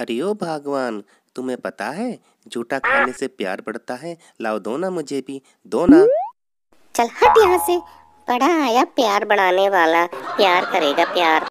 अरे ओ भगवान तुम्हें पता है झूठा खाने से प्यार बढ़ता है लाओ दो ना मुझे भी दो ना चल हट यहाँ से बड़ा आया प्यार बढ़ाने वाला प्यार करेगा प्यार